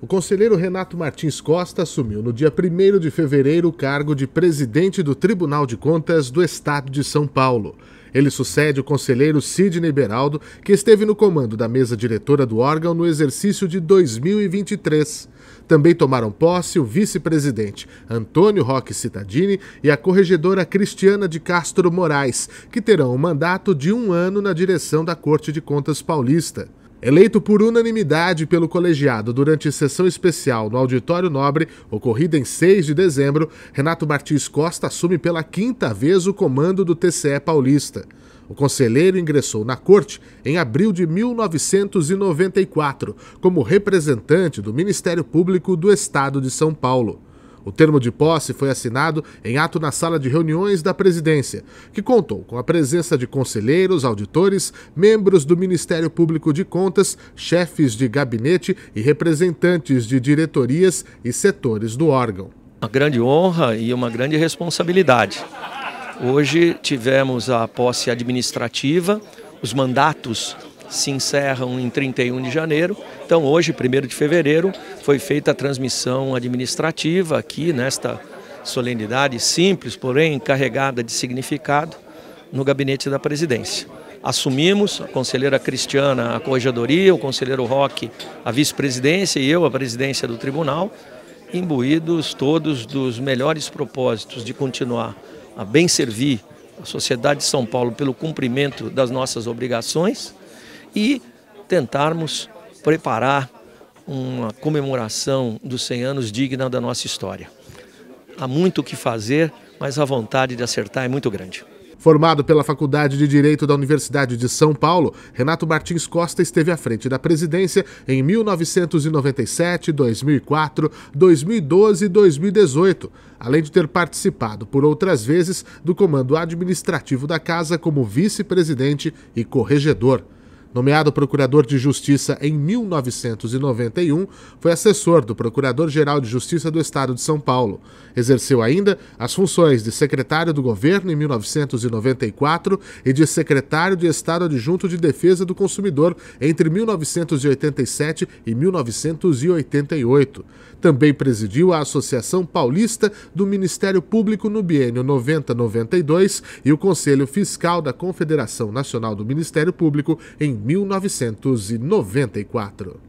O conselheiro Renato Martins Costa assumiu no dia 1 de fevereiro o cargo de presidente do Tribunal de Contas do Estado de São Paulo. Ele sucede o conselheiro Sidney Beraldo, que esteve no comando da mesa diretora do órgão no exercício de 2023. Também tomaram posse o vice-presidente Antônio Roque Cittadini e a corregedora Cristiana de Castro Moraes, que terão um mandato de um ano na direção da Corte de Contas Paulista. Eleito por unanimidade pelo colegiado durante sessão especial no Auditório Nobre, ocorrida em 6 de dezembro, Renato Martins Costa assume pela quinta vez o comando do TCE paulista. O conselheiro ingressou na corte em abril de 1994 como representante do Ministério Público do Estado de São Paulo. O termo de posse foi assinado em ato na sala de reuniões da presidência, que contou com a presença de conselheiros, auditores, membros do Ministério Público de Contas, chefes de gabinete e representantes de diretorias e setores do órgão. Uma grande honra e uma grande responsabilidade. Hoje tivemos a posse administrativa, os mandatos se encerram em 31 de janeiro. Então, hoje, 1 de fevereiro, foi feita a transmissão administrativa aqui nesta solenidade simples, porém carregada de significado, no gabinete da presidência. Assumimos a conselheira Cristiana a corregedoria, o conselheiro Roque a vice-presidência e eu a presidência do tribunal, imbuídos todos dos melhores propósitos de continuar a bem servir a sociedade de São Paulo pelo cumprimento das nossas obrigações e tentarmos preparar uma comemoração dos 100 anos digna da nossa história. Há muito o que fazer, mas a vontade de acertar é muito grande. Formado pela Faculdade de Direito da Universidade de São Paulo, Renato Martins Costa esteve à frente da presidência em 1997, 2004, 2012 e 2018, além de ter participado por outras vezes do comando administrativo da casa como vice-presidente e corregedor. Nomeado procurador de justiça em 1991, foi assessor do Procurador-Geral de Justiça do Estado de São Paulo. Exerceu ainda as funções de secretário do governo em 1994 e de secretário de Estado Adjunto de Defesa do Consumidor entre 1987 e 1988. Também presidiu a Associação Paulista do Ministério Público no biênio 90-92 e o Conselho Fiscal da Confederação Nacional do Ministério Público em 1994.